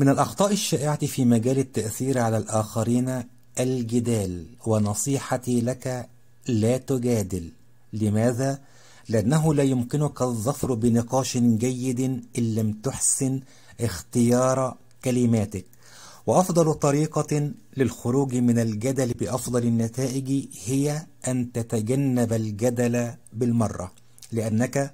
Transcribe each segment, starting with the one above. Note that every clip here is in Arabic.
من الأخطاء الشائعة في مجال التأثير على الآخرين الجدال ونصيحتي لك لا تجادل لماذا؟ لأنه لا يمكنك الظفر بنقاش جيد إن لم تحسن اختيار كلماتك وأفضل طريقة للخروج من الجدل بأفضل النتائج هي أن تتجنب الجدل بالمرة لأنك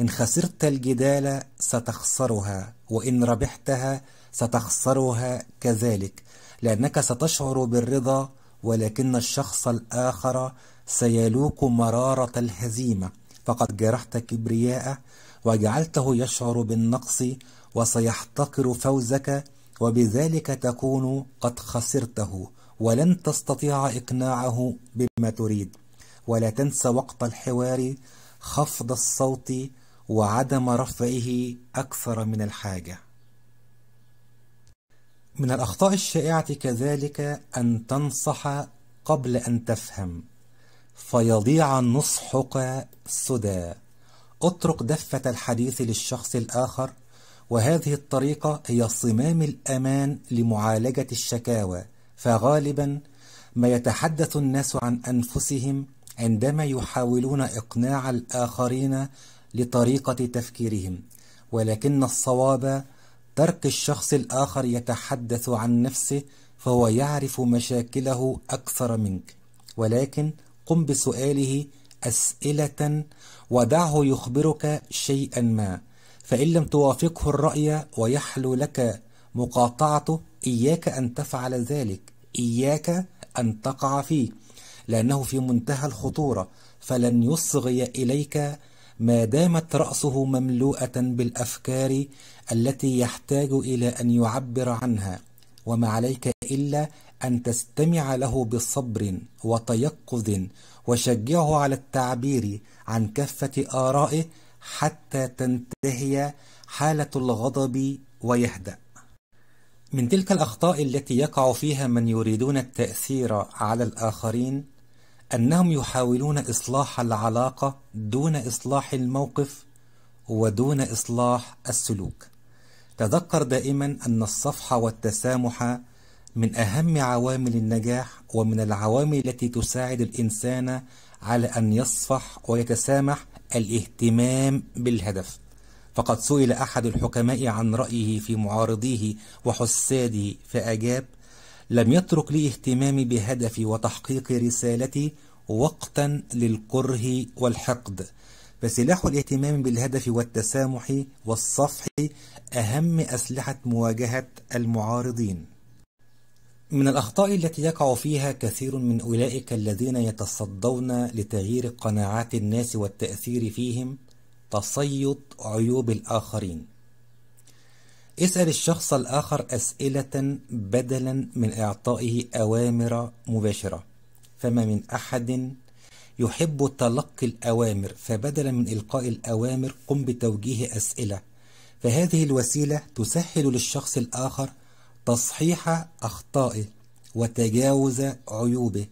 إن خسرت الجدال ستخسرها وإن ربحتها ستخسرها كذلك لأنك ستشعر بالرضا ولكن الشخص الآخر سيلوك مرارة الهزيمة فقد جرحت كبرياءه وجعلته يشعر بالنقص وسيحتقر فوزك وبذلك تكون قد خسرته ولن تستطيع إقناعه بما تريد ولا تنس وقت الحوار خفض الصوت وعدم رفعه أكثر من الحاجة من الأخطاء الشائعة كذلك أن تنصح قبل أن تفهم فيضيع نصحك سدى اترك دفة الحديث للشخص الآخر وهذه الطريقة هي صمام الأمان لمعالجة الشكاوى فغالبا ما يتحدث الناس عن أنفسهم عندما يحاولون إقناع الآخرين لطريقة تفكيرهم ولكن الصواب ترك الشخص الآخر يتحدث عن نفسه فهو يعرف مشاكله أكثر منك ولكن قم بسؤاله أسئلة ودعه يخبرك شيئا ما فإن لم توافقه الرأي ويحلو لك مقاطعته إياك أن تفعل ذلك إياك أن تقع فيه لأنه في منتهى الخطورة فلن يصغي إليك ما دامت رأسه مملوءة بالأفكار التي يحتاج إلى أن يعبر عنها وما عليك إلا أن تستمع له بصبر وتيقظ وشجعه على التعبير عن كافة آرائه حتى تنتهي حالة الغضب ويهدأ من تلك الأخطاء التي يقع فيها من يريدون التأثير على الآخرين أنهم يحاولون إصلاح العلاقة دون إصلاح الموقف ودون إصلاح السلوك تذكر دائما أن الصفح والتسامح من أهم عوامل النجاح ومن العوامل التي تساعد الإنسان على أن يصفح ويتسامح الاهتمام بالهدف فقد سئل أحد الحكماء عن رأيه في معارضيه وحساده فأجاب لم يترك لي اهتمامي بهدفي وتحقيق رسالتي وقتا للكره والحقد فسلاح الاهتمام بالهدف والتسامح والصفح أهم أسلحة مواجهة المعارضين من الأخطاء التي يقع فيها كثير من أولئك الذين يتصدون لتغيير قناعات الناس والتأثير فيهم تصيد عيوب الآخرين اسأل الشخص الآخر أسئلة بدلا من إعطائه أوامر مباشرة فما من أحد يحب تلقي الأوامر فبدلا من إلقاء الأوامر قم بتوجيه أسئلة فهذه الوسيلة تسهل للشخص الآخر تصحيح أخطائه وتجاوز عيوبه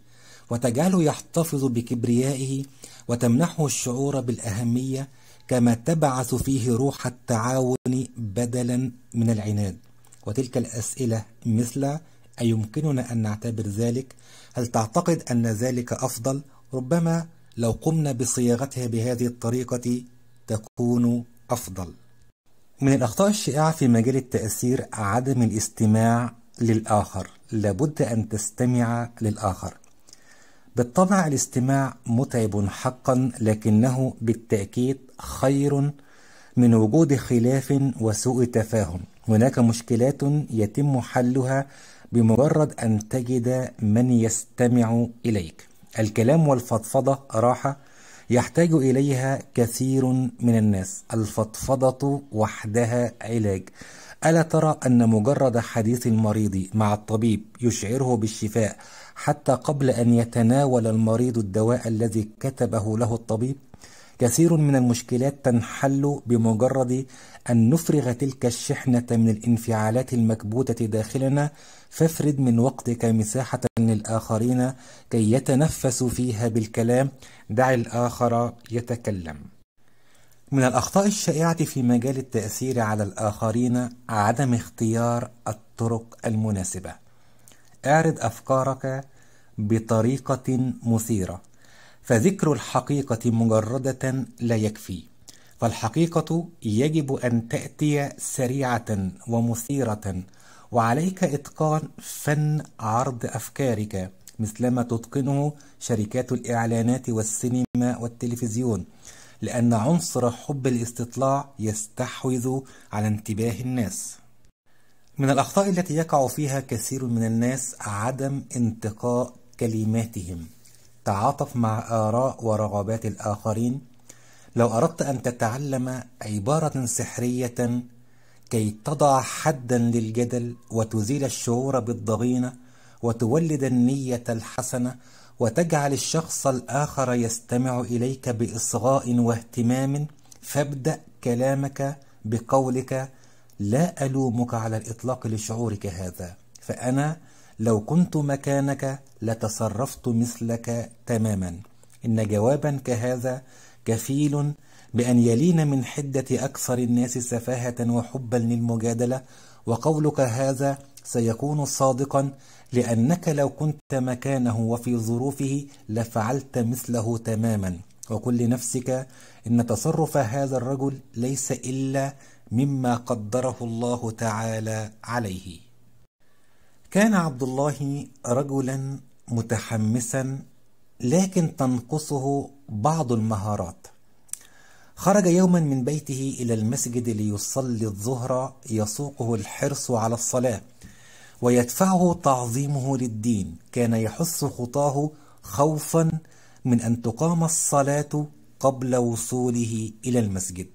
وتجعله يحتفظ بكبريائه وتمنحه الشعور بالأهمية كما تبعث فيه روح التعاون بدلا من العناد وتلك الأسئلة مثل أيمكننا أن نعتبر ذلك؟ هل تعتقد أن ذلك أفضل؟ ربما لو قمنا بصياغتها بهذه الطريقة تكون أفضل من الأخطاء الشائعة في مجال التأثير عدم الاستماع للآخر لابد أن تستمع للآخر بالطبع الاستماع متعب حقا لكنه بالتأكيد خير من وجود خلاف وسوء تفاهم هناك مشكلات يتم حلها بمجرد أن تجد من يستمع إليك الكلام والفضفضة راحة يحتاج إليها كثير من الناس الفضفضة وحدها علاج ألا ترى أن مجرد حديث المريض مع الطبيب يشعره بالشفاء حتى قبل أن يتناول المريض الدواء الذي كتبه له الطبيب؟ كثير من المشكلات تنحل بمجرد أن نفرغ تلك الشحنة من الانفعالات المكبوتة داخلنا فافرد من وقتك مساحة للآخرين كي يتنفسوا فيها بالكلام دع الآخر يتكلم من الأخطاء الشائعة في مجال التأثير على الآخرين عدم اختيار الطرق المناسبة اعرض أفكارك بطريقة مثيرة فذكر الحقيقة مجردة لا يكفي فالحقيقة يجب أن تأتي سريعة ومثيرة وعليك إتقان فن عرض أفكارك مثلما تتقنه شركات الإعلانات والسينما والتلفزيون لأن عنصر حب الاستطلاع يستحوذ على انتباه الناس من الأخطاء التي يقع فيها كثير من الناس عدم انتقاء كلماتهم تعاطف مع آراء ورغبات الآخرين لو أردت أن تتعلم عبارة سحرية كي تضع حدا للجدل وتزيل الشعور بالضغينة وتولد النية الحسنة وتجعل الشخص الآخر يستمع إليك بإصغاء واهتمام فابدأ كلامك بقولك لا ألومك على الإطلاق لشعورك هذا فأنا لو كنت مكانك لتصرفت مثلك تماما إن جوابا كهذا كفيل بأن يلين من حدة أكثر الناس سفاهة وحبا للمجادلة وقولك هذا سيكون صادقا لأنك لو كنت مكانه وفي ظروفه لفعلت مثله تماما وقل لنفسك إن تصرف هذا الرجل ليس إلا مما قدره الله تعالى عليه كان عبد الله رجلا متحمسا لكن تنقصه بعض المهارات خرج يوما من بيته إلى المسجد ليصلي الظهر يسوقه الحرص على الصلاة ويدفعه تعظيمه للدين كان يحس خطاه خوفا من أن تقام الصلاة قبل وصوله إلى المسجد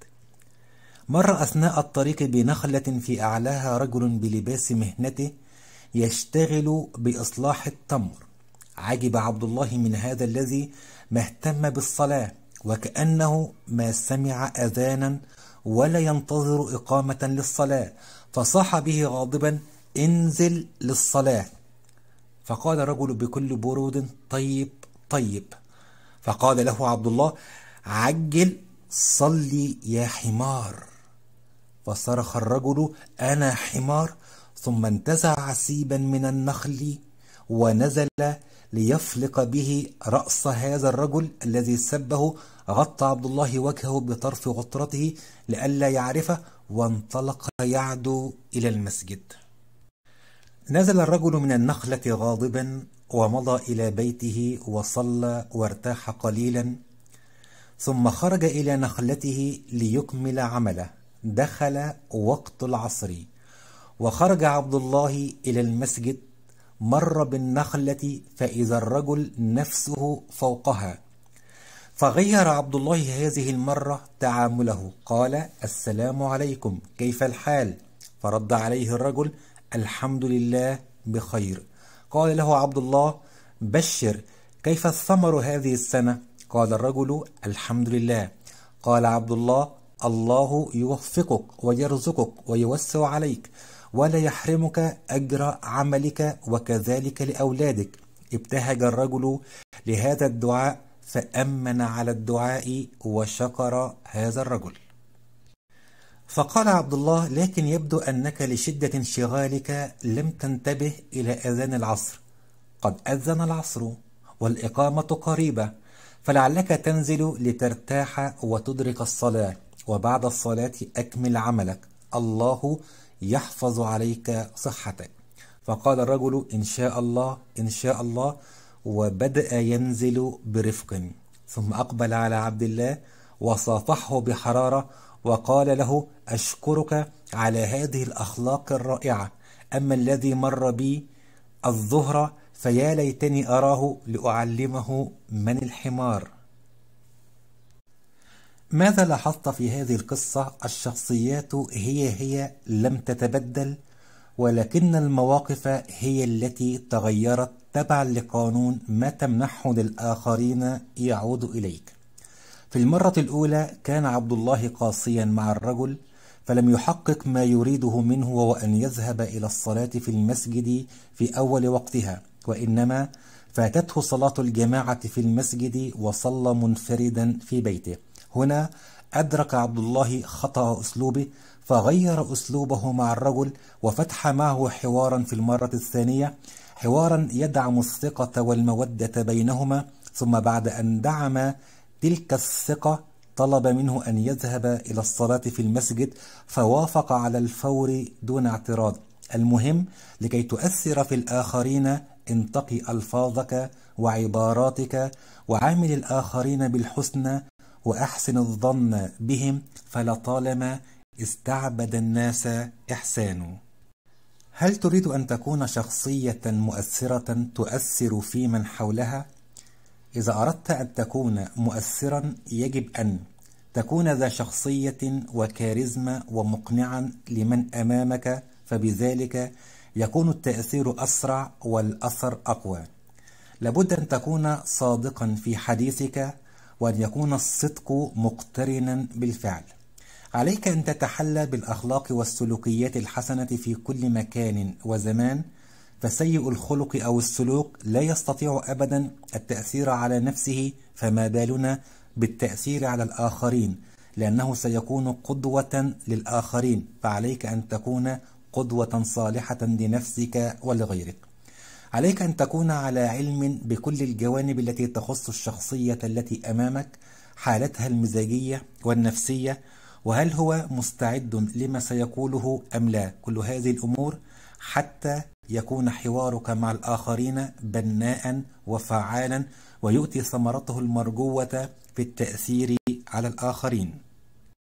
مر أثناء الطريق بنخلة في أعلاها رجل بلباس مهنته يشتغل بإصلاح التمر عجب عبد الله من هذا الذي ما اهتم بالصلاة وكأنه ما سمع أذانا ولا ينتظر إقامة للصلاة فصاح به غاضبا انزل للصلاة فقال رجل بكل برود طيب طيب فقال له عبد الله عجل صلي يا حمار فصرخ الرجل أنا حمار ثم انتزع سيبا من النخل ونزل ليفلق به رأس هذا الرجل الذي سبه غطى عبد الله وجهه بطرف غطرته لئلا يعرفه وانطلق يعدو إلى المسجد نزل الرجل من النخلة غاضبا ومضى إلى بيته وصلى وارتاح قليلا ثم خرج إلى نخلته ليكمل عمله دخل وقت العصر وخرج عبد الله إلى المسجد مر بالنخلة فإذا الرجل نفسه فوقها فغير عبد الله هذه المرة تعامله قال السلام عليكم كيف الحال فرد عليه الرجل الحمد لله بخير قال له عبد الله بشر كيف الثمر هذه السنة قال الرجل الحمد لله قال عبد الله الله يوفقك ويرزقك ويوسع عليك ولا يحرمك أجر عملك وكذلك لأولادك ابتهج الرجل لهذا الدعاء فأمن على الدعاء وشكر هذا الرجل فقال عبد الله لكن يبدو أنك لشدة انشغالك لم تنتبه إلى أذان العصر قد أذن العصر والإقامة قريبة فلعلك تنزل لترتاح وتدرك الصلاة وبعد الصلاة أكمل عملك الله يحفظ عليك صحتك فقال الرجل إن شاء الله إن شاء الله وبدأ ينزل برفق ثم أقبل على عبد الله وصافحه بحرارة وقال له أشكرك على هذه الأخلاق الرائعة أما الذي مر بي الظهر فيا ليتني أراه لأعلمه من الحمار ماذا لاحظت في هذه القصة الشخصيات هي هي لم تتبدل ولكن المواقف هي التي تغيرت تبعا لقانون ما تمنحه للآخرين يعود إليك في المرة الأولى كان عبد الله قاسيا مع الرجل فلم يحقق ما يريده منه أن يذهب إلى الصلاة في المسجد في أول وقتها وإنما فاتته صلاة الجماعة في المسجد وصلى منفردا في بيته هنا أدرك عبد الله خطأ أسلوبه فغير أسلوبه مع الرجل وفتح معه حوارا في المرة الثانية حوارا يدعم الثقة والمودة بينهما ثم بعد أن دعم تلك الثقة طلب منه أن يذهب إلى الصلاة في المسجد فوافق على الفور دون اعتراض المهم لكي تؤثر في الآخرين انتقي ألفاظك وعباراتك وعامل الآخرين بالحسنى وأحسن الظن بهم فلطالما استعبد الناس إحسانه هل تريد أن تكون شخصية مؤثرة تؤثر في من حولها؟ إذا أردت أن تكون مؤثرا يجب أن تكون ذا شخصية وكاريزما ومقنعا لمن أمامك فبذلك يكون التأثير أسرع والأثر أقوى لابد أن تكون صادقا في حديثك وأن يكون الصدق مقترنا بالفعل عليك أن تتحلى بالأخلاق والسلوكيات الحسنة في كل مكان وزمان فسيء الخلق أو السلوك لا يستطيع أبدا التأثير على نفسه فما بالنا بالتأثير على الآخرين لأنه سيكون قدوة للآخرين فعليك أن تكون قدوة صالحة لنفسك ولغيرك عليك أن تكون على علم بكل الجوانب التي تخص الشخصية التي أمامك حالتها المزاجية والنفسية وهل هو مستعد لما سيقوله أم لا كل هذه الأمور حتى يكون حوارك مع الآخرين بناء وفعالا ويؤتي ثمرته المرجوة في التأثير على الآخرين